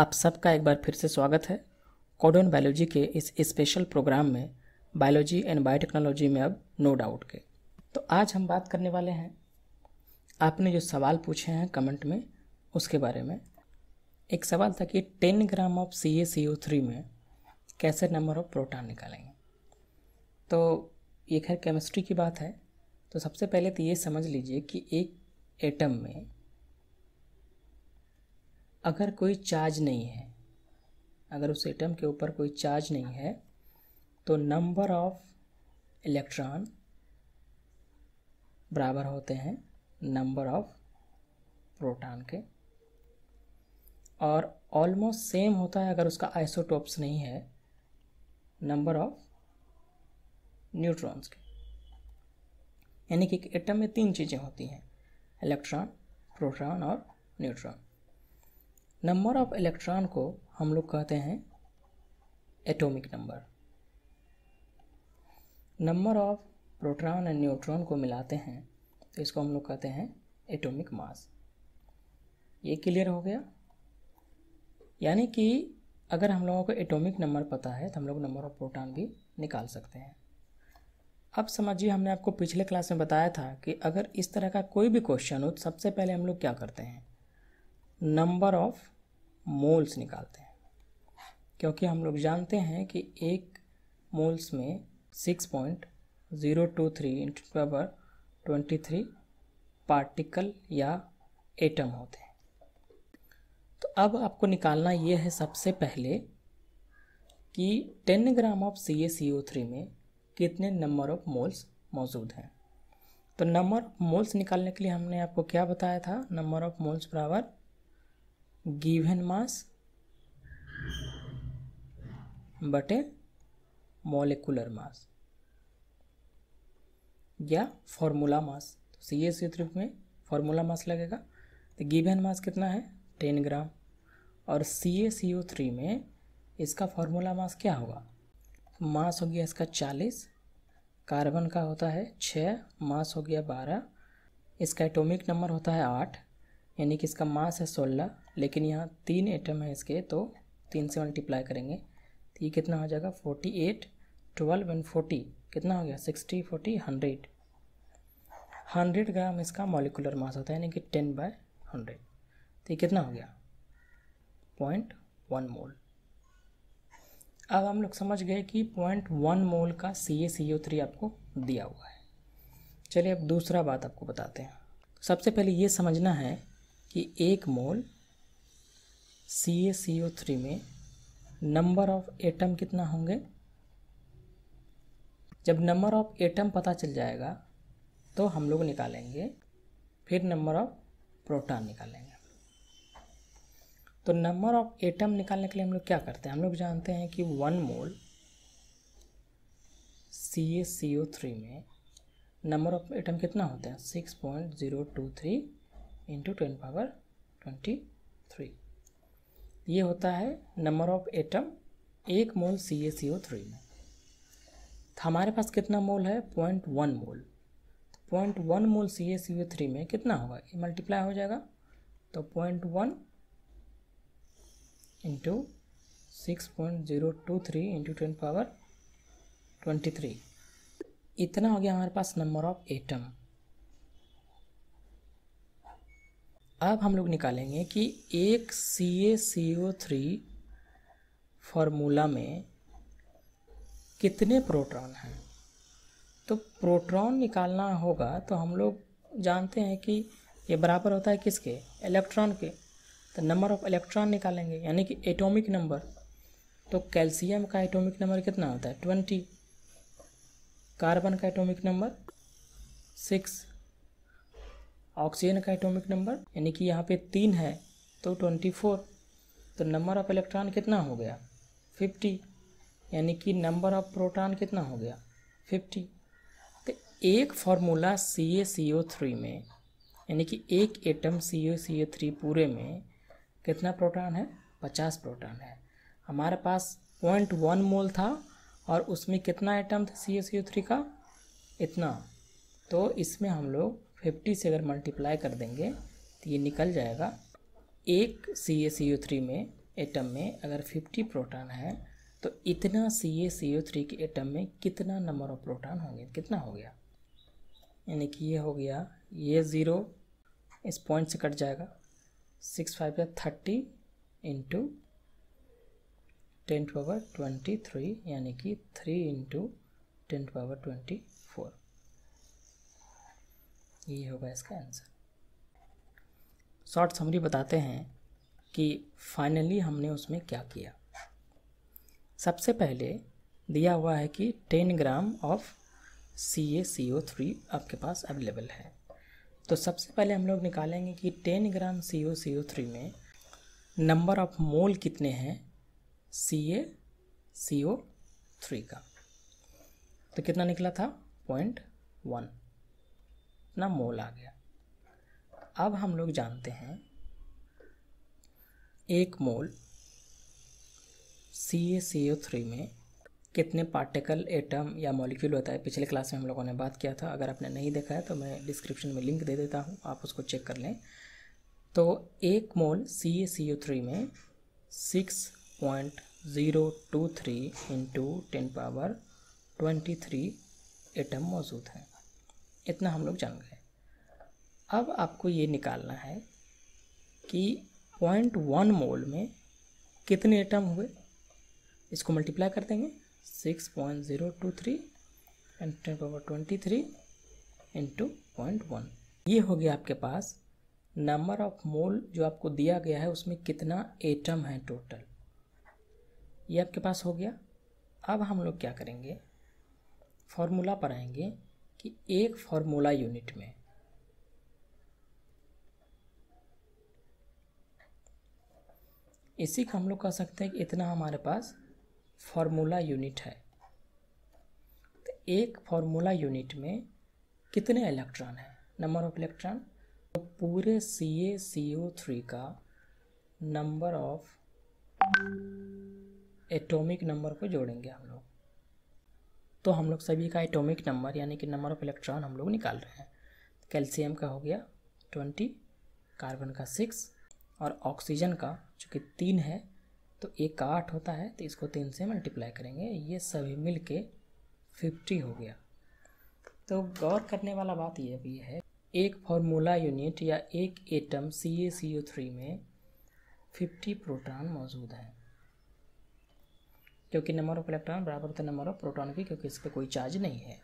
आप सबका एक बार फिर से स्वागत है कॉडोन बायोलॉजी के इस स्पेशल प्रोग्राम में बायोलॉजी एंड बायोटेक्नोलॉजी में अब नो डाउट के तो आज हम बात करने वाले हैं आपने जो सवाल पूछे हैं कमेंट में उसके बारे में एक सवाल था कि ten gram of C A C O three में कैसे नंबर ऑफ प्रोटॉन निकालेंगे तो ये खैर केमिस्ट्री की बात है तो सबसे पहले तो ये समझ लीजिए कि एक एटम में अगर कोई चार्ज नहीं है अगर उस एटम के ऊपर कोई चार्ज नहीं है तो नंबर ऑफ इलेक्ट्रॉन बराबर होते हैं नंबर ऑफ प्रोटॉन के और ऑलमोस्ट सेम होता है अगर उसका आइसोटोप्स नहीं है नंबर ऑफ न्यूट्रॉन्स के यानी कि एक एटम में तीन चीज़ें होती हैं इलेक्ट्रॉन प्रोटॉन और न्यूट्रॉन नंबर ऑफ इलेक्ट्रॉन को हम लोग कहते हैं atomic number number of proton and neutron को मिलाते हैं तो इसको हम लोग कहते हैं एटॉमिक मास ये क्लियर हो गया यानी कि अगर हम लोगों को एटॉमिक नंबर पता है तो हम लोग नंबर ऑफ प्रोटॉन भी निकाल सकते हैं अब समझिए हमने आपको पिछले क्लास में बताया था कि अगर इस तरह का कोई भी क्वेश्चन हो तो सबसे पहले हम लोग क्या करते हैं नंबर ऑफ मोल्स निकालते हैं क्योंकि हम लोग जानते हैं कि एक मोल्स में six point zero two three into power twenty three particle या एटम होते हैं तो अब आपको निकालना ये है सबसे पहले कि ten gram of C A C O three में कितने नंबर ऑफ मोल्स मौजूद हैं तो नंबर ऑफ मोल्स निकालने के लिए हमने आपको क्या बताया था नंबर ऑफ मोल्स बराबर गिवन मास बटे मॉलिकुलर मास या फॉर्मूला मास तो सी एस थ्री में फॉर्मूला मास लगेगा तो गिवन मास कितना है टेन ग्राम और सी ए सी ओ थ्री में इसका फॉर्मूला मास क्या होगा मास हो गया इसका चालीस कार्बन का होता है छः मास हो गया बारह इसका एटॉमिक नंबर होता है आठ यानी कि इसका मास है सोलह लेकिन यहाँ तीन एटम है इसके तो तीन से मल्टीप्लाई करेंगे तो ये कितना हो जाएगा forty eight twelve and forty कितना हो गया sixty forty hundred hundred gram इसका मॉलिकुलर मास होता है यानी कि टेन बाय हंड्रेड तो ये कितना हो गया पॉइंट वन मोल अब हम लोग समझ गए कि पॉइंट वन मोल का सी ए सी ओ थ्री आपको दिया हुआ है चलिए अब दूसरा बात आपको बताते हैं सबसे पहले ये समझना है कि एक mole C A C O three में नंबर ऑफ एटम कितना होंगे जब नंबर ऑफ एटम पता चल जाएगा तो हम लोग निकालेंगे फिर नंबर ऑफ प्रोटॉन निकालेंगे तो नंबर ऑफ एटम निकालने के लिए हम लोग क्या करते हैं हम लोग जानते हैं कि one mole C A C O three में नंबर ऑफ एटम कितना होता है six point zero two three into ten power twenty three ये होता है नंबर ऑफ एटम एक mole C A C O three में तो हमारे पास कितना मोल है पॉइंट वन मोल तो point one mole C A C O three में कितना होगा ये मल्टीप्लाई हो जाएगा तो point one into six point zero two three into ten power twenty three इतना हो गया हमारे पास नंबर ऑफ एटम अब हम लोग निकालेंगे कि एक सी A C O three formula में कितने प्रोटॉन हैं तो प्रोटॉन निकालना होगा तो हम लोग जानते हैं कि ये बराबर होता है किसके इलेक्ट्रॉन के तो नंबर ऑफ इलेक्ट्रॉन निकालेंगे यानी कि एटॉमिक नंबर तो कैल्शियम का एटॉमिक नंबर कितना होता है ट्वेंटी कार्बन का एटॉमिक नंबर सिक्स ऑक्सीजन का एटॉमिक नंबर यानी कि यहाँ पे तीन है तो ट्वेंटी फोर तो नंबर ऑफ इलेक्ट्रॉन कितना हो गया फिफ्टी यानी कि नंबर ऑफ प्रोटॉन कितना हो गया फिफ्टी तो एक formula C A C O three में यानी कि एक एटम सी ओ सी ओ थ्री पूरे में कितना प्रोटॉन है पचास प्रोटॉन है हमारे पास पॉइंट वन मोल था और उसमें कितना एटम था सी ए सी ओ थ्री का इतना तो इसमें हम लोग फिफ्टी से अगर मल्टीप्लाई कर देंगे तो ये निकल जाएगा एक सी ए सी ओ थ्री में एटम में अगर फिफ्टी प्रोटॉन है तो इतना C A C U three के एटम में कितना नंबर ऑफ प्रोटॉन होंगे कितना हो गया यानी कि ये हो गया ये ज़ीरो इस पॉइंट से कट जाएगा सिक्स फाइव या thirty into ten power twenty three यानी कि three into ten power twenty ये होगा इसका आंसर शॉर्ट समरी बताते हैं कि फाइनली हमने उसमें क्या किया सबसे पहले दिया हुआ है कि ten gram of C A C O three आपके पास अवेलेबल है तो सबसे पहले हम लोग निकालेंगे कि ten gram C O C O three में नंबर ऑफ मोल कितने हैं सी ए सी ओ थ्री का तो कितना निकला था पॉइंट वन इतना मोल आ गया अब हम लोग जानते हैं एक mole C A C O three में कितने पार्टिकल एटम या मॉलिक्यूल होता है पिछले क्लास में हम लोगों ने बात किया था अगर आपने नहीं देखा है तो मैं डिस्क्रिप्शन में लिंक दे देता हूँ आप उसको चेक कर लें तो एक mole C A C O three में six point zero two three into ten power twenty three atom मौजूद हैं इतना हम लोग जान गए अब आपको ये निकालना है कि पॉइंट वन मोल में कितने एटम हुए इसको मल्टीप्लाई कर देंगे six point zero two three and ten power twenty three into point one ये हो गया आपके पास नंबर ऑफ मोल जो आपको दिया गया है उसमें कितना एटम है टोटल ये आपके पास हो गया अब हम लोग क्या करेंगे फॉर्मूला पर आएंगे कि एक फॉर्मूला यूनिट में इसी का हम लोग कह सकते हैं कि इतना हमारे पास फार्मूला यूनिट है तो एक फार्मूला यूनिट में कितने इलेक्ट्रॉन है नंबर ऑफ इलेक्ट्रॉन तो पूरे C A C O three का नंबर ऑफ एटॉमिक नंबर को जोड़ेंगे हम लोग तो हम लोग सभी का एटॉमिक नंबर यानी कि नंबर ऑफ इलेक्ट्रॉन हम लोग निकाल रहे हैं कैल्शियम का हो गया ट्वेंटी कार्बन का सिक्स और ऑक्सीजन का चूँकि तीन है तो एक का आठ होता है तो इसको तीन से मल्टीप्लाई करेंगे ये सभी मिल के फिफ्टी हो गया तो गौर करने वाला बात यह भी है एक फार्मूला यूनिट या एक atom C A C U three में फिफ्टी प्रोटॉन मौजूद हैं क्योंकि नंबर ऑफ इलेक्ट्रॉन बराबर होता है नंबर ऑफ प्रोटॉन के क्योंकि इस पर कोई चार्ज नहीं है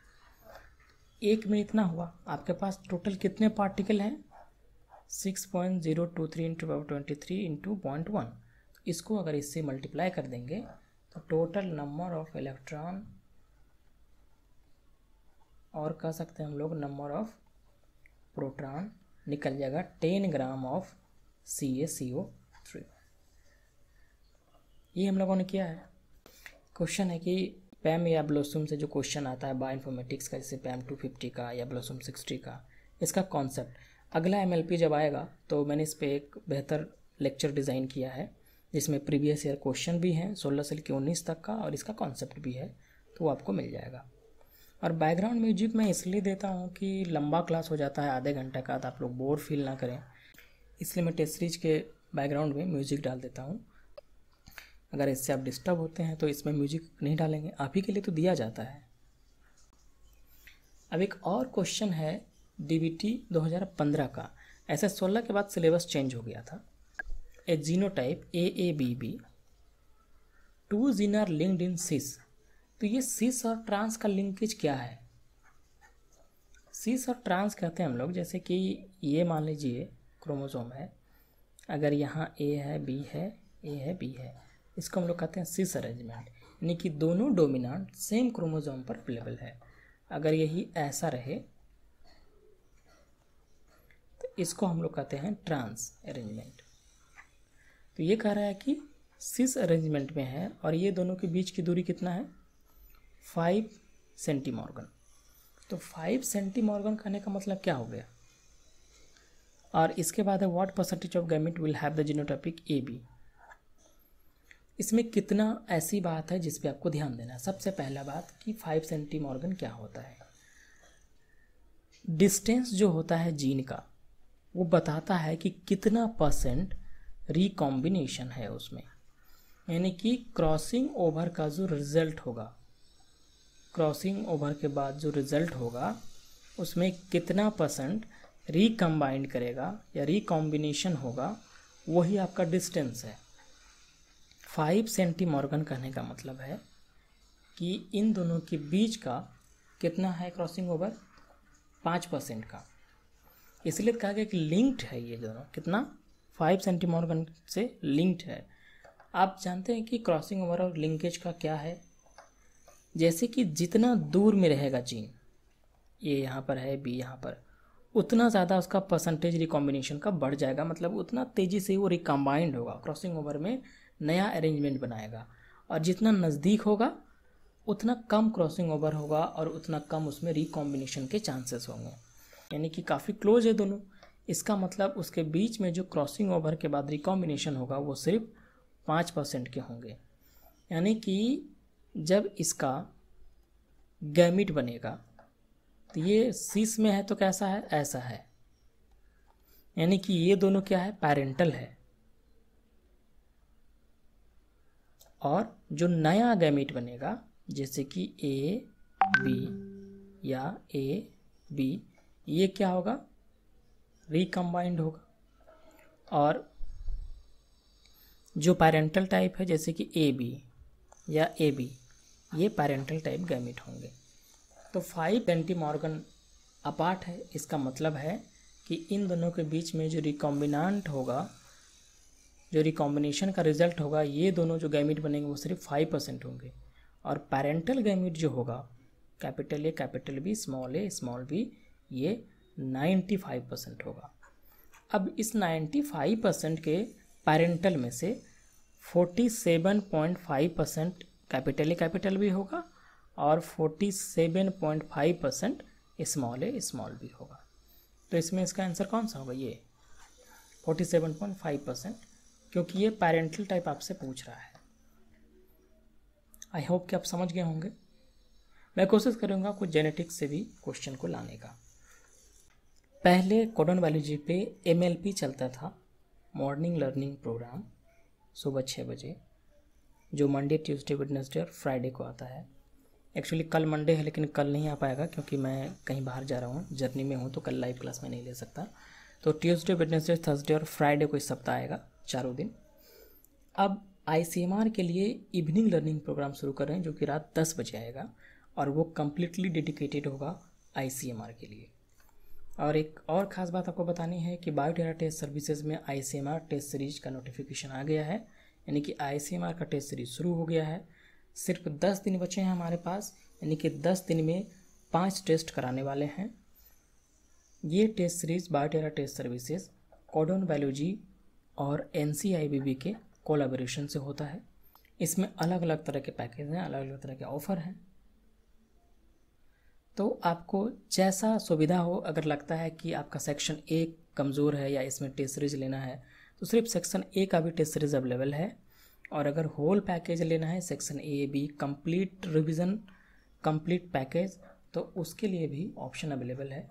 एक में इतना हुआ आपके पास टोटल कितने पार्टिकल हैं six point zero two three into twenty three into point one इसको अगर इससे मल्टीप्लाई कर देंगे तो टोटल नंबर ऑफ इलेक्ट्रॉन और कह सकते हैं हम लोग नंबर ऑफ प्रोटॉन निकल जाएगा ten gram of C A C O three ये हम लोगों ने किया है क्वेश्चन है कि पैम या ब्लोसम से जो क्वेश्चन आता है बायो इन्फॉर्मेटिक्स का जैसे पैम टू फिफ्टी का या ब्लोसम सिक्सटी का इसका कॉन्सेप्ट अगला एम जब आएगा तो मैंने इस पर एक बेहतर लेक्चर डिज़ाइन किया है जिसमें प्रीवियस ईयर क्वेश्चन भी हैं सोलह से लेकर उन्नीस तक का और इसका कॉन्सेप्ट भी है तो वो आपको मिल जाएगा और बैकग्राउंड म्यूजिक मैं इसलिए देता हूँ कि लंबा क्लास हो जाता है आधे घंटे का तो आप लोग बोर फील ना करें इसलिए मैं टेस्ट सीरीज के बैकग्राउंड में म्यूजिक डाल देता हूँ अगर इससे आप डिस्टर्ब होते हैं तो इसमें म्यूजिक नहीं डालेंगे आप ही के लिए तो दिया जाता है अब एक और क्वेश्चन है डीबीटी 2015 का ऐसे सोलह के बाद सिलेबस चेंज हो गया था A genotype A A B B two gene are linked in cis तो ये सिस और ट्रांस का लिंकेज क्या है सिस और ट्रांस कहते हैं हम लोग जैसे कि ये मान लीजिए क्रोमोसोम है अगर यहाँ ए है बी है ए है बी है इसको हम लोग कहते हैं सिस अरेंजमेंट यानी कि दोनों डोमिनाट सेम क्रोमोजोम पर अवेलेबल है अगर यही ऐसा रहे तो इसको हम लोग कहते हैं ट्रांस अरेंजमेंट तो ये कह रहा है कि सिस अरेंजमेंट में है और ये दोनों के बीच की दूरी कितना है फाइव सेंटीमॉर्गन तो फाइव सेंटीमॉर्गन कहने का मतलब क्या हो गया और इसके बाद है what percentage of gamete will have the genotypic A B इसमें कितना ऐसी बात है जिस पे आपको ध्यान देना है सबसे पहला बात कि फाइव सेंटी मॉर्गन क्या होता है डिस्टेंस जो होता है जीन का वो बताता है कि कितना परसेंट रिकॉम्बिनेशन है उसमें यानी कि क्रॉसिंग ओवर का जो रिज़ल्ट होगा क्रॉसिंग ओवर के बाद जो रिज़ल्ट होगा उसमें कितना परसेंट रिकम्बाइंड करेगा या रिकॉम्बिनेशन होगा वही आपका डिस्टेंस है फाइव सेंटी मॉर्गन कहने का मतलब है कि इन दोनों के बीच का कितना है क्रॉसिंग ओवर पाँच परसेंट का इसलिए कहा गया कि लिंक्ड है ये दोनों कितना फाइव सेंटी मॉर्गन से लिंक्ड है आप जानते हैं कि क्रॉसिंग ओवर और लिंकेज का क्या है जैसे कि जितना दूर में रहेगा जीन ये यहाँ पर है बी यहाँ पर उतना ज़्यादा उसका परसेंटेज रिकॉम्बिनेशन का बढ़ जाएगा मतलब उतना तेज़ी से वो रिकम्बाइंड होगा क्रॉसिंग ओवर में नया अरेंजमेंट बनाएगा और जितना नज़दीक होगा उतना कम क्रॉसिंग ओवर होगा और उतना कम उसमें रिकॉम्बिनेशन के चांसेस होंगे यानी कि काफ़ी क्लोज है दोनों इसका मतलब उसके बीच में जो क्रॉसिंग ओवर के बाद रिकॉम्बिनेशन होगा वो सिर्फ पाँच परसेंट के होंगे यानी कि जब इसका गैमिट बनेगा तो ये सीस में है तो कैसा है ऐसा है यानी कि ये दोनों क्या है पैरेंटल है और जो नया गैमिट बनेगा जैसे कि ए बी या ए बी ये क्या होगा रिकम्बाइंड होगा और जो पैरेंटल टाइप है जैसे कि ए बी या ए बी ये पैरेंटल टाइप गैमिट होंगे तो फाइव एंटीमॉर्गन अपार्ट है इसका मतलब है कि इन दोनों के बीच में जो रिकॉम्बिनेंट होगा जो रिकॉम्बिनेशन का रिजल्ट होगा ये दोनों जो गैमिट बनेंगे वो सिर्फ फाइव परसेंट होंगे और पैरेंटल गैमिट जो होगा capital A capital B small A small B ये नाइन्टी फाइव परसेंट होगा अब इस नाइन्टी फाइव परसेंट के पैरेंटल में से forty seven point five percent capital A capital B होगा और forty seven point five percent small A small B होगा तो इसमें इसका आंसर कौन सा होगा ये forty seven point five percent क्योंकि ये पेरेंटल टाइप आपसे पूछ रहा है आई होप कि आप समझ गए होंगे मैं कोशिश करूँगा कुछ जेनेटिक्स से भी क्वेश्चन को लाने का पहले कॉडन बायोलॉजी पे एम चलता था मॉर्निंग लर्निंग प्रोग्राम सुबह छः बजे जो मंडे ट्यूसडे वेडनेसडे और फ्राइडे को आता है एक्चुअली कल मंडे है लेकिन कल नहीं आ पाएगा क्योंकि मैं कहीं बाहर जा रहा हूँ जर्नी में हूँ तो कल लाइव क्लास में नहीं ले सकता तो ट्यूसडे वेडनेसडे थर्सडे और फ्राइडे को इस सप्ताह आएगा चारों दिन अब आई के लिए इवनिंग लर्निंग प्रोग्राम शुरू कर रहे हैं जो कि रात दस बजे आएगा और वो कम्प्लीटली डेडिकेटेड होगा आई के लिए और एक और ख़ास बात आपको बतानी है कि बायोटेरा टेस्ट सर्विसेज में आई टेस्ट सीरीज का नोटिफिकेशन आ गया है यानी कि आई का टेस्ट सीरीज शुरू हो गया है सिर्फ दस दिन बचे हैं हमारे पास यानी कि दस दिन में पाँच टेस्ट कराने वाले हैं ये test series Biotera test services Codon biology और एन के कोलाबोरेशन से होता है इसमें अलग अलग तरह के पैकेज हैं अलग अलग तरह के ऑफ़र हैं तो आपको जैसा सुविधा हो अगर लगता है कि आपका सेक्शन ए कमज़ोर है या इसमें टेस्ट सीरीज लेना है तो सिर्फ सेक्शन ए का भी टेस्ट सीरीज अवेलेबल है और अगर होल पैकेज लेना है section A B complete revision complete package तो उसके लिए भी ऑप्शन अवेलेबल है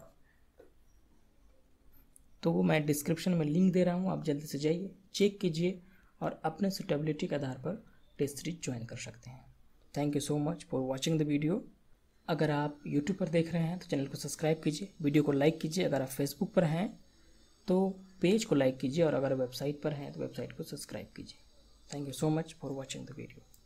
तो वो मैं डिस्क्रिप्शन में लिंक दे रहा हूँ आप जल्दी से जाइए चेक कीजिए और अपने सुटेबिलिटी के आधार पर टेस्ट सीरीज ज्वाइन कर सकते हैं thank you so much for watching the video अगर आप यूट्यूब पर देख रहे हैं तो चैनल को सब्सक्राइब कीजिए वीडियो को लाइक कीजिए अगर आप फेसबुक पर हैं तो पेज को लाइक कीजिए और अगर वेबसाइट पर हैं तो वेबसाइट को सब्सक्राइब कीजिए thank you so much for watching the video